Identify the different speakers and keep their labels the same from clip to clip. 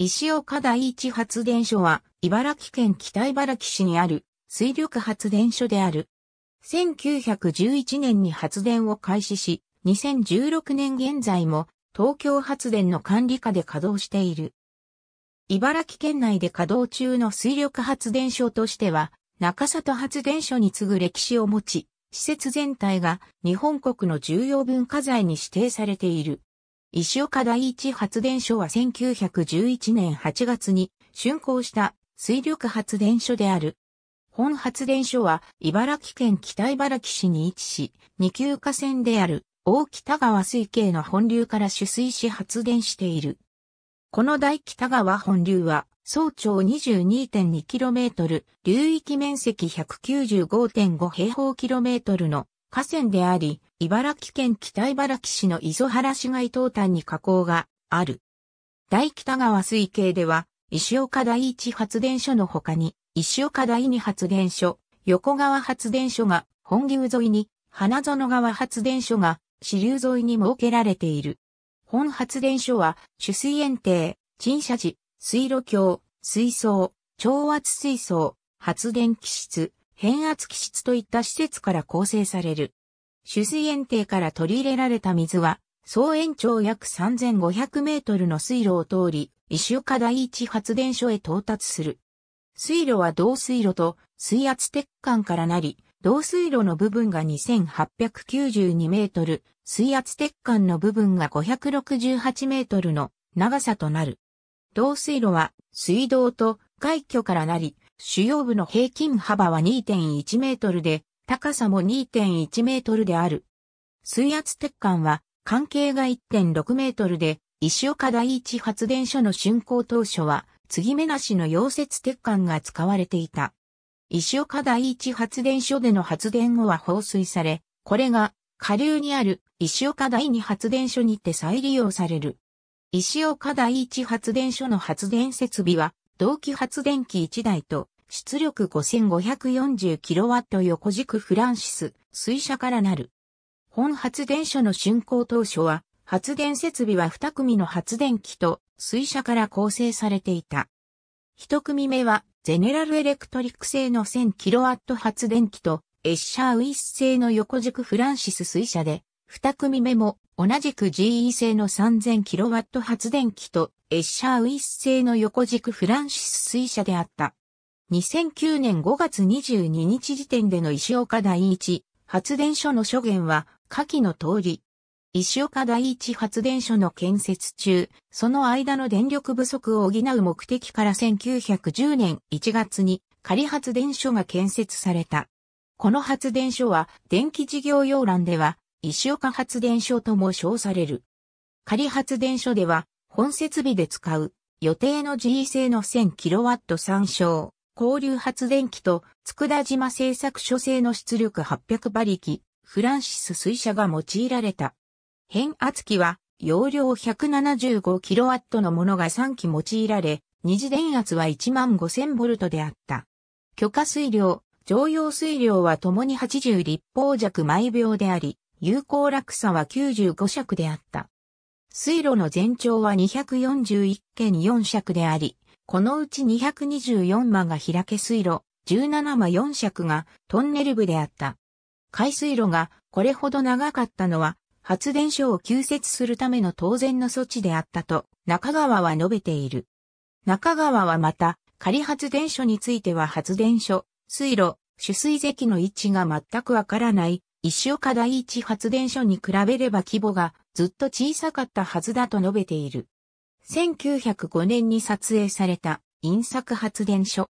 Speaker 1: 石岡第一発電所は、茨城県北茨城市にある水力発電所である。1911年に発電を開始し、2016年現在も東京発電の管理下で稼働している。茨城県内で稼働中の水力発電所としては、中里発電所に次ぐ歴史を持ち、施設全体が日本国の重要文化財に指定されている。石岡第一発電所は1911年8月に竣工した水力発電所である。本発電所は茨城県北茨城市に位置し、二級河川である大北川水系の本流から取水し発電している。この大北川本流は総長 22.2km、流域面積195.5平方キロメートルの河川であり、茨城県北茨城市の磯原市街東端に河口がある。大北川水系では、石岡第一発電所の他に、石岡第二発電所、横川発電所が本流沿いに、花園川発電所が支流沿いに設けられている。本発電所は、取水園庭、陳謝寺、水路橋、水槽、調圧水槽、発電機室、変圧器質といった施設から構成される。取水園庭から取り入れられた水は、総延長約3500メートルの水路を通り、石岡第一発電所へ到達する。水路は導水路と水圧鉄管からなり、導水路の部分が2892メートル、水圧鉄管の部分が568メートルの長さとなる。同水路は水道と海居からなり、主要部の平均幅は2.1メートルで、高さも2.1メートルである。水圧鉄管は、関係が1.6メートルで、石岡第一発電所の竣工当初は、継ぎ目なしの溶接鉄管が使われていた。石岡第一発電所での発電後は放水され、これが下流にある石岡第二発電所にて再利用される。石岡第一発電所の発電設備は、同期発電機1台と出力 5540kW 横軸フランシス、水車からなる。本発電所の竣工当初は、発電設備は2組の発電機と水車から構成されていた。1組目は、ゼネラルエレクトリック製の 1000kW 発電機と、エッシャーウィス製の横軸フランシス水車で、2組目も同じく GE 製の 3000kW 発電機とエッシャーウィス製の横軸フランシス水車であった。2009年5月22日時点での石岡第一発電所の諸元は下記の通り。石岡第一発電所の建設中、その間の電力不足を補う目的から1910年1月に仮発電所が建設された。この発電所は電気事業要欄では石岡発電所とも称される。仮発電所では本設備で使う予定の GE 製の 1000kW 参照。交流発電機と、佃島製作所製の出力800馬力、フランシス水車が用いられた。変圧器は、容量 175kW のものが3機用いられ、二次電圧は 15000V であった。許可水量、常用水量はともに80立方弱毎秒であり、有効落差は95尺であった。水路の全長は241件4尺であり、このうち224間が開け水路、17間4尺がトンネル部であった。海水路がこれほど長かったのは発電所を急設するための当然の措置であったと中川は述べている。中川はまた仮発電所については発電所、水路、取水堰の位置が全くわからない石岡第一発電所に比べれば規模がずっと小さかったはずだと述べている。1905年に撮影された、陰作発電所。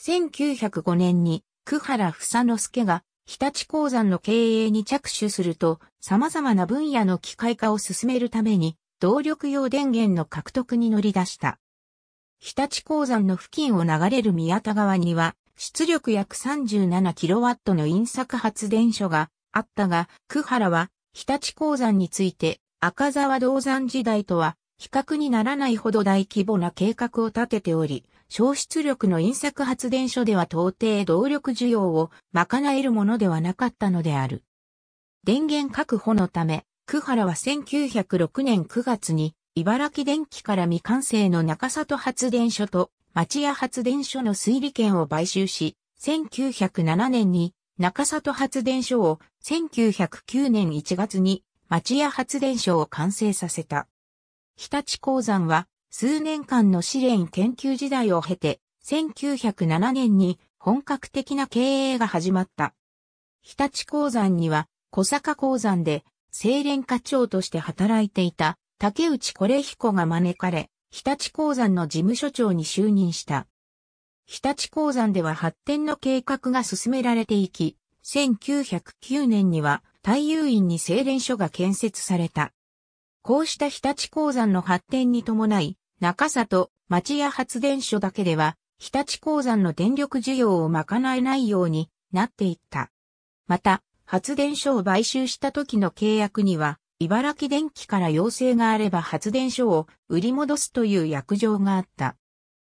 Speaker 1: 1905年に、久原房之助が、日立鉱山の経営に着手すると、様々な分野の機械化を進めるために、動力用電源の獲得に乗り出した。日立鉱山の付近を流れる宮田川には、出力約 37kW の陰作発電所があったが、久原は日立鉱山について赤沢銅山時代とは比較にならないほど大規模な計画を立てており、消出力の印刷発電所では到底動力需要を賄えるものではなかったのである。電源確保のため、久原は1906年9月に、茨城電機から未完成の中里発電所と町屋発電所の推理権を買収し、1907年に中里発電所を1909年1月に町屋発電所を完成させた。日立鉱山は数年間の試練研究時代を経て1907年に本格的な経営が始まった。日立鉱山には小坂鉱山で清廉課長として働いていた竹内是彦が招かれ、日立鉱山の事務所長に就任した。日立鉱山では発展の計画が進められていき、1909年には太遊院に清廉所が建設された。こうした日立鉱山の発展に伴い、中里、町屋発電所だけでは、日立鉱山の電力需要を賄えないようになっていった。また、発電所を買収した時の契約には、茨城電機から要請があれば発電所を売り戻すという約定があった。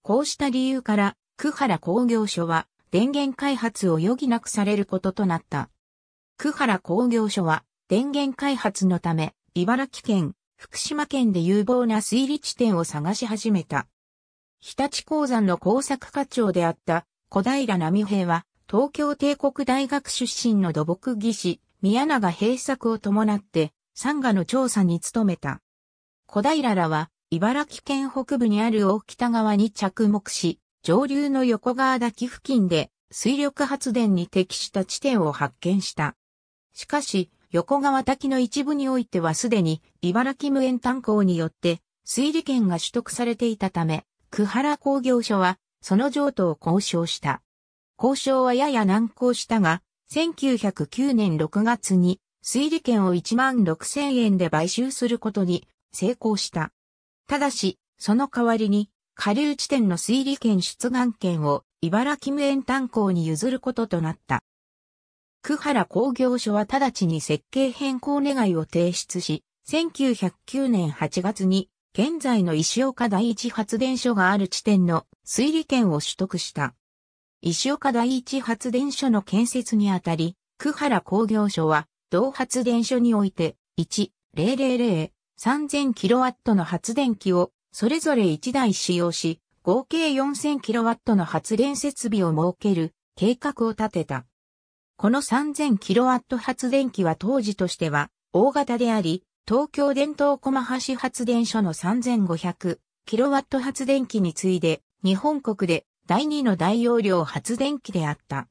Speaker 1: こうした理由から、久原工業所は電源開発を余儀なくされることとなった。久原工業所は電源開発のため、茨城県福島県で有望な水利地点を探し始めた。日立鉱山の工作課長であった小平美平は、東京帝国大学出身の土木技師、宮永平作を伴って、山河の調査に努めた。小平らは、茨城県北部にある大北川に着目し、上流の横川滝付近で水力発電に適した地点を発見した。しかし、横川滝の一部においてはすでに茨城無縁炭鉱によって水利権が取得されていたため、久原工業所はその譲渡を交渉した。交渉はやや難航したが、1909年6月に水利権を1万6千円で買収することに成功した。ただし、その代わりに下流地点の水利権出願権を茨城無縁炭鉱に譲ることとなった。久原工業所は直ちに設計変更願いを提出し、1909年8月に現在の石岡第一発電所がある地点の推理権を取得した。石岡第一発電所の建設にあたり、久原工業所は同発電所において 1,000,3000kW の発電機をそれぞれ1台使用し、合計 4000kW の発電設備を設ける計画を立てた。この 3000kW 発電機は当時としては大型であり、東京電灯駒橋発電所の 3500kW 発電機に次いで日本国で第2の大容量発電機であった。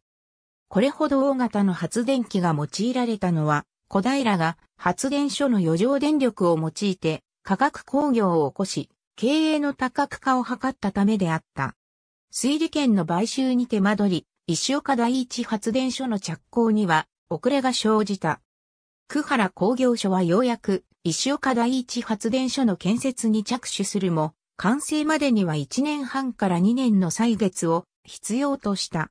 Speaker 1: これほど大型の発電機が用いられたのは、小平が発電所の余剰電力を用いて価格工業を起こし、経営の多角化を図ったためであった。水利権の買収に手間取り、石岡第一発電所の着工には遅れが生じた。久原工業所はようやく石岡第一発電所の建設に着手するも、完成までには1年半から2年の歳月を必要とした。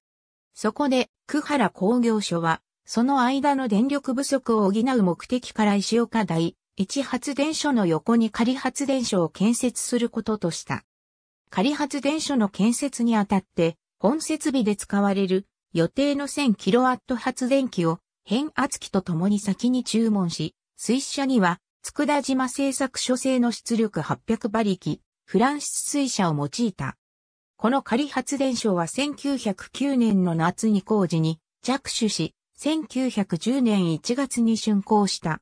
Speaker 1: そこで、久原工業所は、その間の電力不足を補う目的から石岡第一発電所の横に仮発電所を建設することとした。仮発電所の建設にあたって、本設備で使われる予定の 1000kW 発電機を変圧器と共に先に注文し、水車には、佃島製作所製の出力800馬力、フランス水車を用いた。この仮発電所は1909年の夏に工事に着手し、1910年1月に竣工した。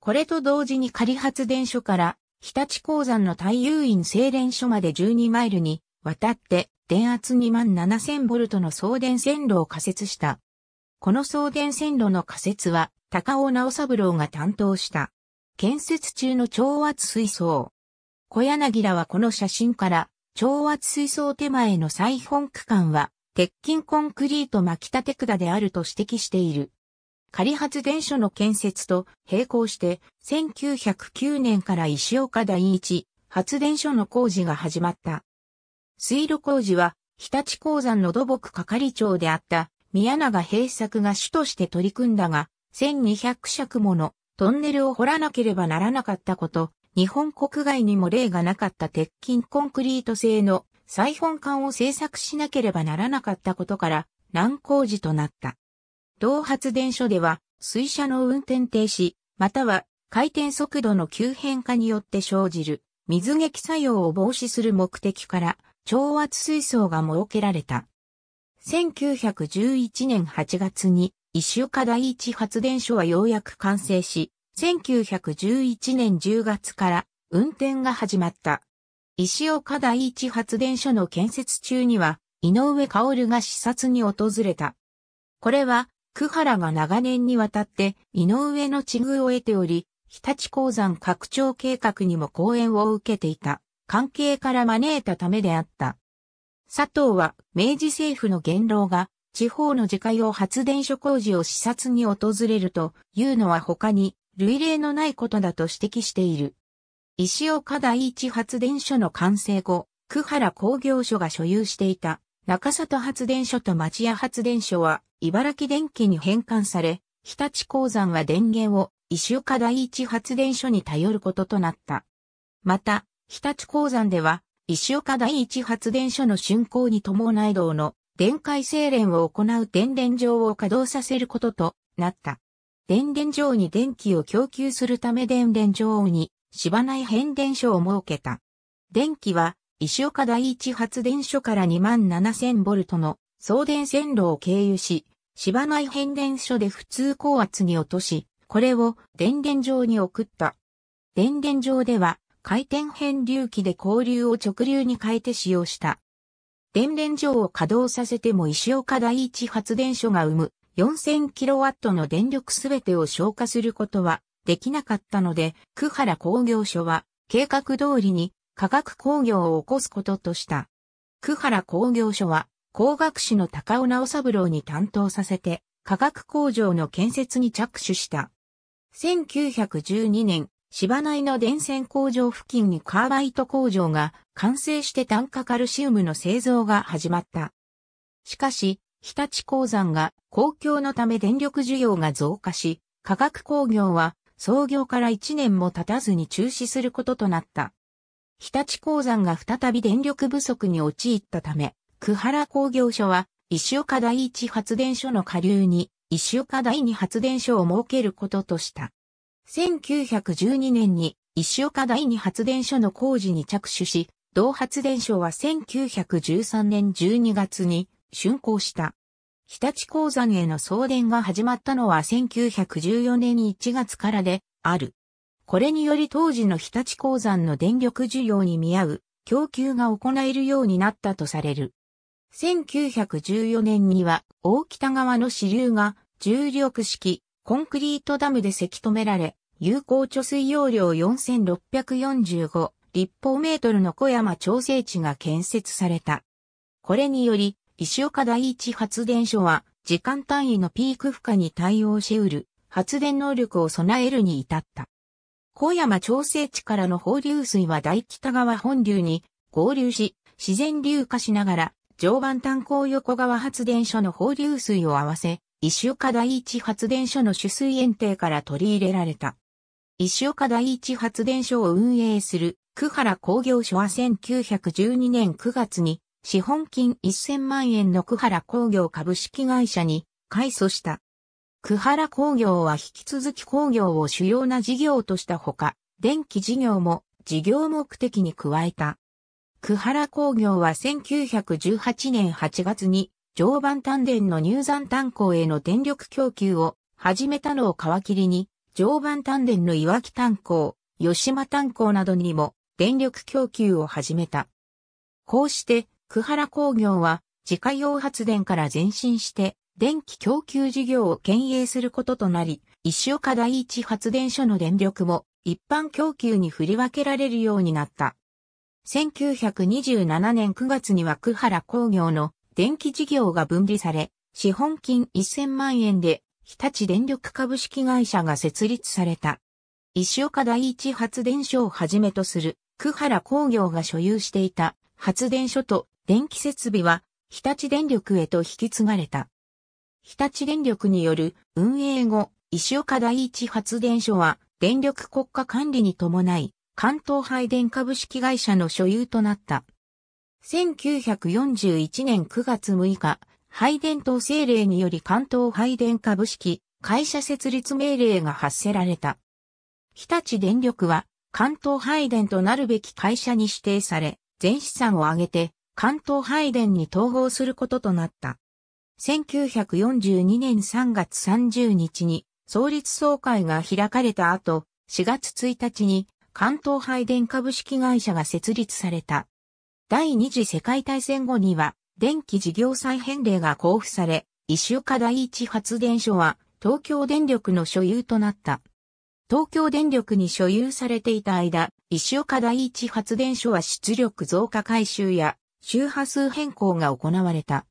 Speaker 1: これと同時に仮発電所から日立鉱山の太遊院精錬所まで12マイルに渡って、電圧2万7000ボルトの送電線路を仮設した。この送電線路の仮設は、高尾直三郎が担当した。建設中の超圧水槽。小柳らはこの写真から、超圧水槽手前の再本区間は、鉄筋コンクリート巻き立て管であると指摘している。仮発電所の建設と並行して、1909年から石岡第一発電所の工事が始まった。水路工事は、日立鉱山の土木係長であった宮永平作が主として取り組んだが、1200尺ものトンネルを掘らなければならなかったこと、日本国外にも例がなかった鉄筋コンクリート製の再本管を製作しなければならなかったことから、難工事となった。同発電所では、水車の運転停止、または回転速度の急変化によって生じる水撃作用を防止する目的から、超圧水槽が設けられた。1911年8月に石岡第一発電所はようやく完成し、1911年10月から運転が始まった。石岡第一発電所の建設中には、井上薫が視察に訪れた。これは、久原が長年にわたって井上の地遇を得ており、日立鉱山拡張計画にも講演を受けていた。関係から招いたためであった。佐藤は明治政府の元老が地方の自家用発電所工事を視察に訪れるというのは他に類例のないことだと指摘している。石岡第一発電所の完成後、久原工業所が所有していた中里発電所と町屋発電所は茨城電機に返還され、日立鉱山は電源を石岡第一発電所に頼ることとなった。また、日立鉱山では、石岡第一発電所の竣工に伴い道の電解精錬を行う電電場を稼働させることとなった。電電場に電気を供給するため電電場に芝内変電所を設けた。電気は石岡第一発電所から2万7000ボルトの送電線路を経由し、芝内変電所で普通高圧に落とし、これを電電場に送った。電電場では回転変流器で交流を直流に変えて使用した。電電場を稼働させても石岡第一発電所が生む 4000kW の電力すべてを消化することはできなかったので、久原工業所は計画通りに化学工業を起こすこととした。久原工業所は工学士の高尾直三郎に担当させて化学工場の建設に着手した。1912年、芝内の電線工場付近にカーバイト工場が完成して炭化カルシウムの製造が始まった。しかし、日立鉱山が公共のため電力需要が増加し、化学工業は創業から1年も経たずに中止することとなった。日立鉱山が再び電力不足に陥ったため、久原工業所は石岡第一発電所の下流に石岡第二発電所を設けることとした。1912年に石岡第二発電所の工事に着手し、同発電所は1913年12月に竣工した。日立鉱山への送電が始まったのは1914年1月からである。これにより当時の日立鉱山の電力需要に見合う供給が行えるようになったとされる。1914年には大北側の支流が重力式コンクリートダムでせき止められ、有効貯水容量4645立方メートルの小山調整池が建設された。これにより、石岡第一発電所は、時間単位のピーク負荷に対応し得る、発電能力を備えるに至った。小山調整池からの放流水は大北川本流に合流し、自然流化しながら、常磐炭鉱横川発電所の放流水を合わせ、石岡第一発電所の取水園庭から取り入れられた。石岡第一発電所を運営する久原工業所は1912年9月に資本金1000万円の久原工業株式会社に改祖した。久原工業は引き続き工業を主要な事業としたほか、電気事業も事業目的に加えた。久原工業は1918年8月に常磐丹田の入山炭鉱への電力供給を始めたのを皮切りに、常磐丹田の岩木炭鉱、吉間炭鉱などにも電力供給を始めた。こうして、久原工業は自家用発電から前進して電気供給事業を牽営することとなり、石岡第一発電所の電力も一般供給に振り分けられるようになった。1927年9月には久原工業の電気事業が分離され、資本金1000万円で日立電力株式会社が設立された。石岡第一発電所をはじめとする、久原工業が所有していた発電所と電気設備は日立電力へと引き継がれた。日立電力による運営後、石岡第一発電所は電力国家管理に伴い、関東配電株式会社の所有となった。1941年9月6日、配電統制令により関東配電株式会社設立命令が発せられた。日立電力は関東配電となるべき会社に指定され、全資産を挙げて関東配電に統合することとなった。1942年3月30日に創立総会が開かれた後、4月1日に関東配電株式会社が設立された。第二次世界大戦後には、電気事業再編令が交付され、一州化第一発電所は、東京電力の所有となった。東京電力に所有されていた間、石岡第一発電所は出力増加回収や周波数変更が行われた。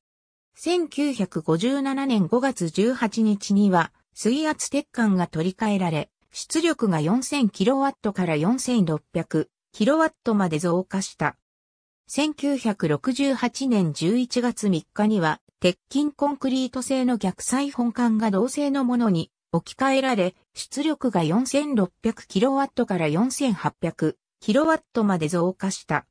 Speaker 1: 1957年5月18日には水圧鉄管が取り替えられ、出力が 4000kW から 4600kW まで増加した。1968年11月3日には、鉄筋コンクリート製の逆再本管が同製のものに置き換えられ、出力が 4600kW から 4800kW まで増加した。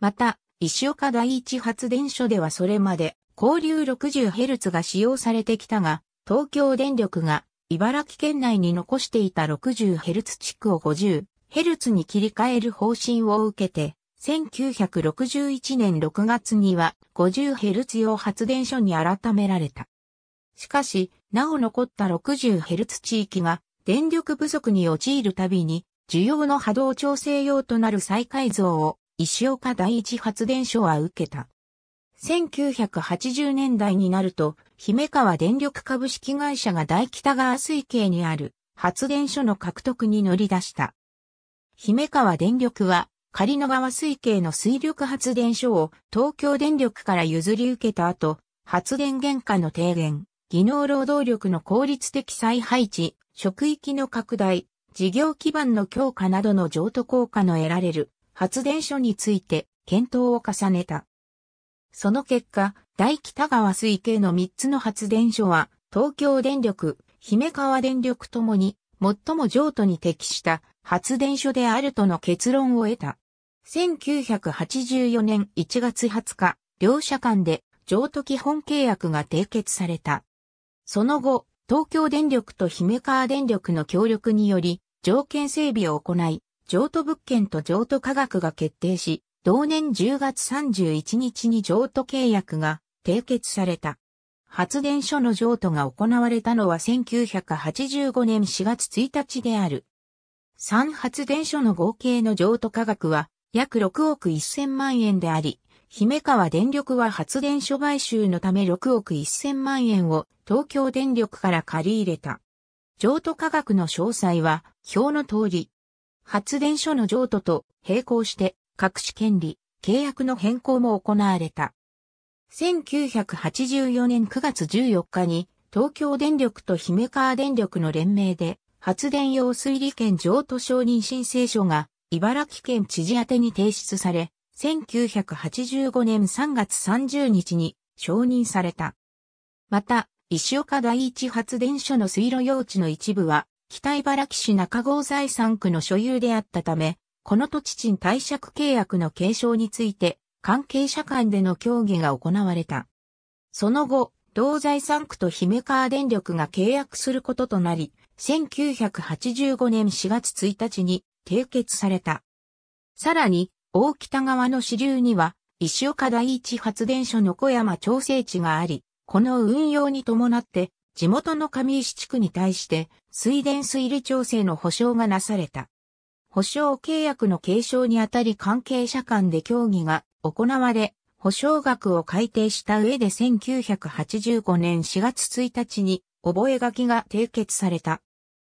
Speaker 1: また、石岡第一発電所ではそれまで、交流 60Hz が使用されてきたが、東京電力が茨城県内に残していた 60Hz 地区を 50Hz に切り替える方針を受けて、1961年6月には 50Hz 用発電所に改められた。しかし、なお残った 60Hz 地域が電力不足に陥るたびに、需要の波動調整用となる再改造を石岡第一発電所は受けた。1980年代になると、姫川電力株式会社が大北川水系にある発電所の獲得に乗り出した。姫川電力は仮の川水系の水力発電所を東京電力から譲り受けた後、発電原価の低減、技能労働力の効率的再配置、職域の拡大、事業基盤の強化などの譲渡効果の得られる発電所について検討を重ねた。その結果、大北川水系の3つの発電所は、東京電力、姫川電力ともに、最も譲渡に適した発電所であるとの結論を得た。1984年1月20日、両社間で譲渡基本契約が締結された。その後、東京電力と姫川電力の協力により、条件整備を行い、譲渡物件と譲渡価格が決定し、同年10月31日に譲渡契約が締結された。発電所の譲渡が行われたのは1985年4月1日である。3発電所の合計の譲渡価格は約6億1000万円であり、姫川電力は発電所買収のため6億1000万円を東京電力から借り入れた。譲渡価格の詳細は表の通り、発電所の譲渡と並行して各種権利、契約の変更も行われた。1984年9月14日に東京電力と姫川電力の連名で発電用水利権譲渡承認申請書が茨城県知事宛に提出され、1985年3月30日に承認された。また、石岡第一発電所の水路用地の一部は、北茨城市中郷財産区の所有であったため、この土地賃貸借契約の継承について、関係者間での協議が行われた。その後、同財産区と姫川電力が契約することとなり、1985年4月1日に締結された。さらに、大北側の支流には、石岡第一発電所の小山調整地があり、この運用に伴って、地元の上石地区に対して、水田水利調整の保障がなされた。保障契約の継承にあたり関係者間で協議が行われ、保証額を改定した上で1985年4月1日に覚書が締結された。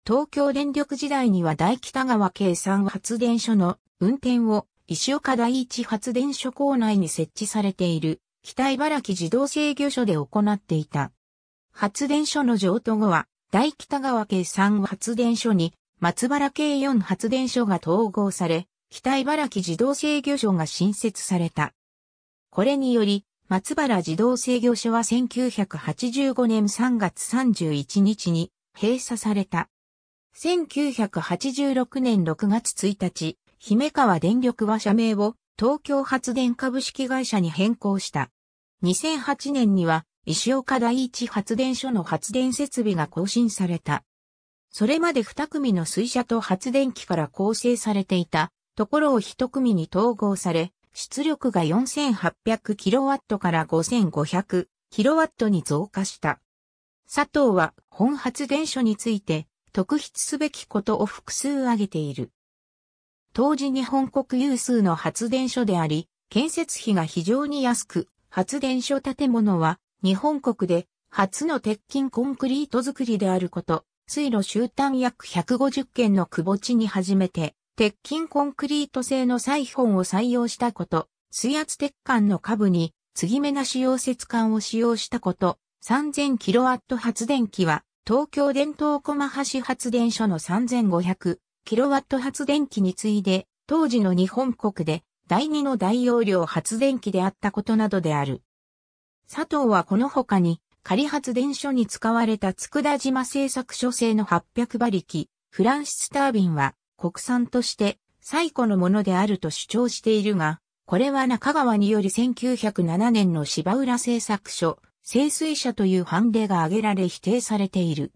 Speaker 1: 東京電力時代には大北川計算発電所の運転を石岡第一発電所構内に設置されている北茨城自動制御所で行っていた。発電所の譲渡後は大北川計算発電所に松原計4発電所が統合され、北茨城自動制御所が新設された。これにより、松原自動制御所は1985年3月31日に閉鎖された。1986年6月1日、姫川電力は社名を東京発電株式会社に変更した。2008年には石岡第一発電所の発電設備が更新された。それまで2組の水車と発電機から構成されていたところを1組に統合され、出力が 4800kW から 5500kW に増加した。佐藤は本発電所について特筆すべきことを複数挙げている。当時日本国有数の発電所であり、建設費が非常に安く、発電所建物は日本国で初の鉄筋コンクリート作りであること、水路終端約150件の窪地に初めて、鉄筋コンクリート製のサイフォンを採用したこと、水圧鉄管の下部に継ぎ目なし溶接管を使用したこと、3000キロワット発電機は東京電灯駒橋発電所の 3500kW 発電機に次いで、当時の日本国で第2の大容量発電機であったことなどである。佐藤はこの他に仮発電所に使われた佃島製作所製の800馬力フランシスタービンは国産として最古のものであると主張しているが、これは中川により1907年の芝浦製作所清水社という判例が挙げられ否定されている。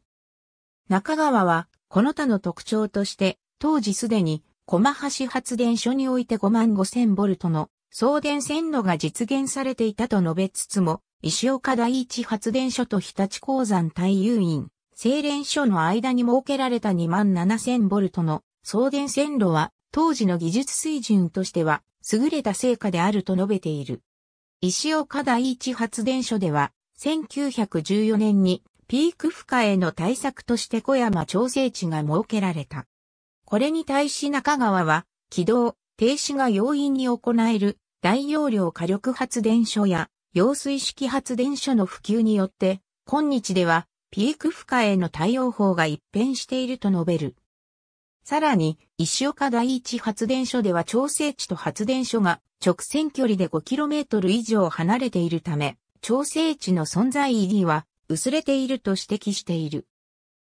Speaker 1: 中川は、この他の特徴として、当時すでに、駒橋発電所において5万5千ボルトの送電線路が実現されていたと述べつつも、石岡第一発電所と日立鉱山対遊院、精錬所の間に設けられた2万7千ボルトの送電線路は、当時の技術水準としては、優れた成果であると述べている。石岡第一発電所では、1914年にピーク負荷への対策として小山調整値が設けられた。これに対し中川は、軌道、停止が容易に行える大容量火力発電所や揚水式発電所の普及によって、今日ではピーク負荷への対応法が一変していると述べる。さらに、石岡第一発電所では調整地と発電所が直線距離で 5km 以上離れているため、調整地の存在意義は薄れていると指摘している。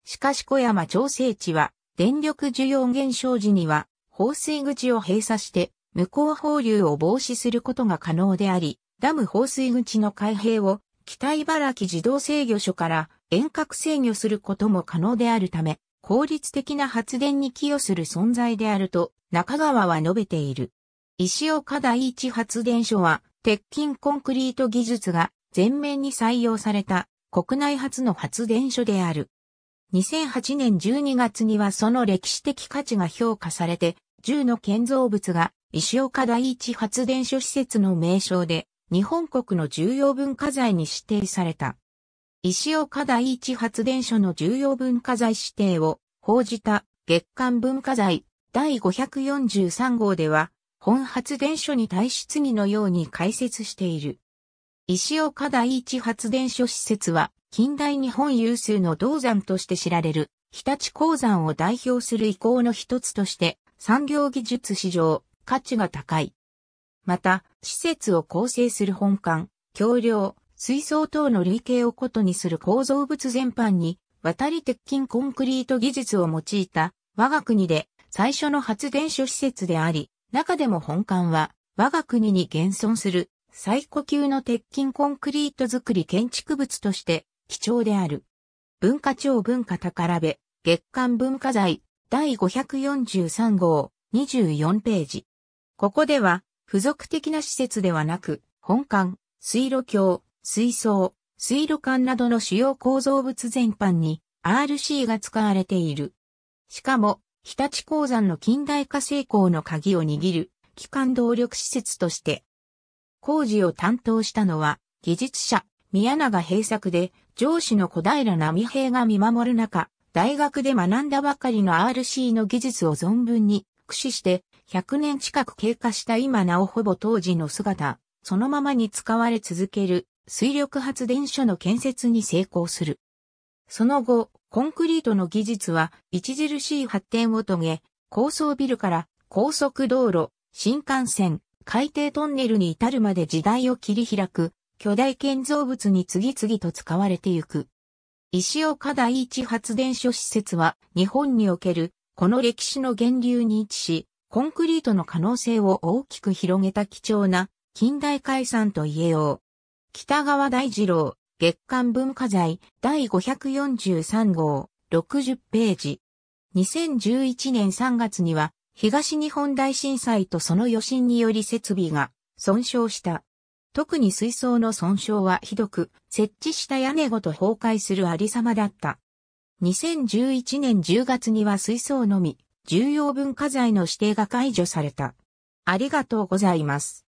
Speaker 1: しかし小山調整地は電力需要減少時には放水口を閉鎖して無効放流を防止することが可能であり、ダム放水口の開閉を北茨城自動制御所から遠隔制御することも可能であるため、効率的な発電に寄与する存在であると中川は述べている。石岡第一発電所は鉄筋コンクリート技術が全面に採用された国内初の発電所である。2008年12月にはその歴史的価値が評価されて、10の建造物が石岡第一発電所施設の名称で日本国の重要文化財に指定された。石岡第一発電所の重要文化財指定を報じた月間文化財第543号では本発電所に対し次のように解説している。石岡第一発電所施設は、近代日本有数の銅山として知られる、日立鉱山を代表する遺構の一つとして、産業技術市場、価値が高い。また、施設を構成する本館、橋梁、水槽等の類型をことにする構造物全般に、渡り鉄筋コンクリート技術を用いた、我が国で最初の発電所施設であり、中でも本館は、我が国に現存する最古級の鉄筋コンクリート作り建築物として貴重である。文化庁文化宝部月間文化財第543号24ページ。ここでは付属的な施設ではなく本館、水路橋、水槽、水路管などの主要構造物全般に RC が使われている。しかも日立鉱山の近代化成功の鍵を握る、機関動力施設として、工事を担当したのは、技術者、宮永平作で、上司の小平美平が見守る中、大学で学んだばかりの RC の技術を存分に駆使して、100年近く経過した今なおほぼ当時の姿、そのままに使われ続ける水力発電所の建設に成功する。その後、コンクリートの技術は著しい発展を遂げ、高層ビルから高速道路、新幹線、海底トンネルに至るまで時代を切り開く、巨大建造物に次々と使われてゆく。石岡第一発電所施設は日本におけるこの歴史の源流に位置し、コンクリートの可能性を大きく広げた貴重な近代解散と言えよう。北川大二郎、月刊文化財第543号60ページ。2011年3月には東日本大震災とその余震により設備が損傷した。特に水槽の損傷はひどく、設置した屋根ごと崩壊するありさまだった。2011年10月には水槽のみ、重要文化財の指定が解除された。ありがとうございます。